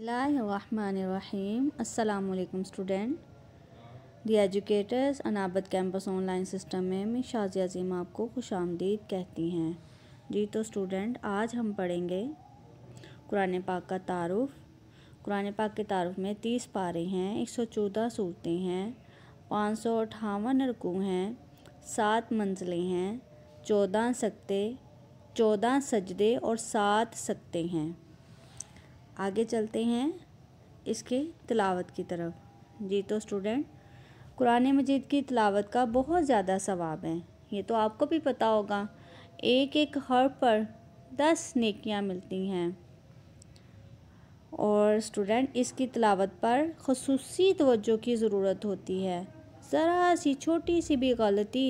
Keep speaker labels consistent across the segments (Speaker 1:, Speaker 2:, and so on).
Speaker 1: Bismillahirrahmanirrahim. Assalamu student student. Educators अनाबद अनाबत campus online system में मैं शाजी अजीम आपको खुश आमदीद कहती हैं जी तो स्टूडेंट आज हम पढ़ेंगे कुरान पाक का तारफ़ कुरान पाक के तारुफ में तीस पारे हैं एक सौ चौदह सूरतें हैं पाँच सौ अठावन रकू हैं सात मंजिलें हैं चौदह सकते चौदह सजदे और सात सकते हैं आगे चलते हैं इसके तलावत की तरफ जी तो स्टूडेंट कुरान मजीद की तलावत का बहुत ज़्यादा सवाब है ये तो आपको भी पता होगा एक एक हर पर दस नेकियां मिलती हैं और स्टूडेंट इसकी तलावत पर खसूस तवज्जो की ज़रूरत होती है ज़रा सी छोटी सी भी गलती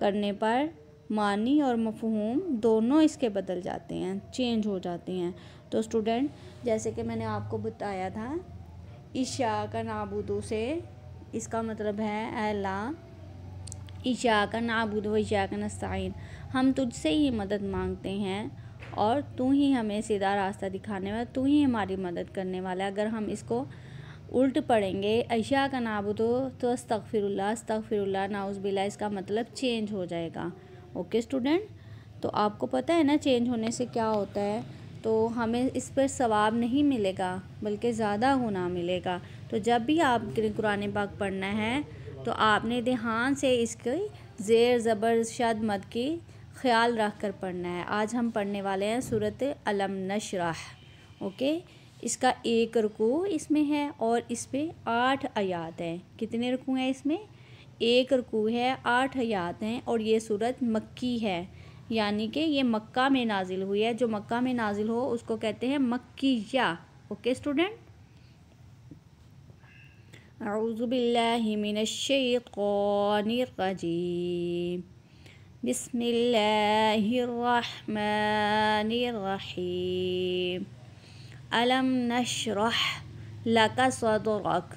Speaker 1: करने पर मानी और मफहूम दोनों इसके बदल जाते हैं चेंज हो जाते हैं तो स्टूडेंट जैसे कि मैंने आपको बताया था इशा का नाबुदू से इसका मतलब है अला इशा का नाबुद व ईशा का नस्ताइन हम तुझसे ही मदद मांगते हैं और तू ही हमें सीधा रास्ता दिखाने वाला तू ही हमारी मदद करने वाला है अगर हम इसको उल्ट पढ़ेंगे अशा का नाबुदो तो अस्तफ़िरल्ला अस्तफ़िरल्ला बिल्ला इसका मतलब चेंज हो जाएगा ओके स्टूडेंट तो आपको पता है ना चेंज होने से क्या होता है तो हमें इस पर सवाब नहीं मिलेगा बल्कि ज़्यादा गुना मिलेगा तो जब भी आप कुरान पाक पढ़ना है तो आपने ध्यान से इसकी ज़ेर ज़बर शद मद की ख्याल रख कर पढ़ना है आज हम पढ़ने वाले हैं सूरत अलम नशरा ओके इसका एक रुकू इसमें है और इस पर आठ आयात हैं कितने रुकू हैं इसमें एक रकू है आठ हयात हैं और ये सूरत मक्की है यानी कि ये मक्का में नाजिल हुई है जो मक्का में नाजिल हो उसको कहते हैं या ओके स्टूडेंट अज़बिल्लिमिनशौनरजीम बसमिल्लर अलम नशरह लका सदरक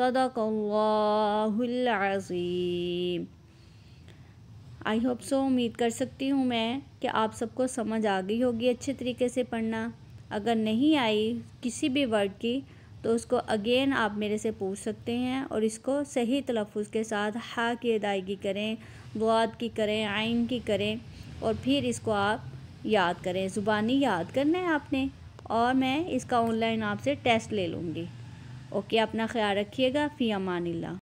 Speaker 1: العظيم आई होप सो उम्मीद कर सकती हूँ मैं कि आप सबको समझ आ गई होगी अच्छे तरीके से पढ़ना अगर नहीं आई किसी भी वर्ड की तो उसको अगेन आप मेरे से पूछ सकते हैं और इसको सही तलफ़ के साथ हा की अदायगी करें वाद की करें आइन की करें और फिर इसको आप याद करें ज़ुबानी याद करना है आपने और मैं इसका ऑनलाइन आपसे टेस्ट ले लूँगी ओके अपना ख्याल रखिएगा फ़ी अमानिल्ला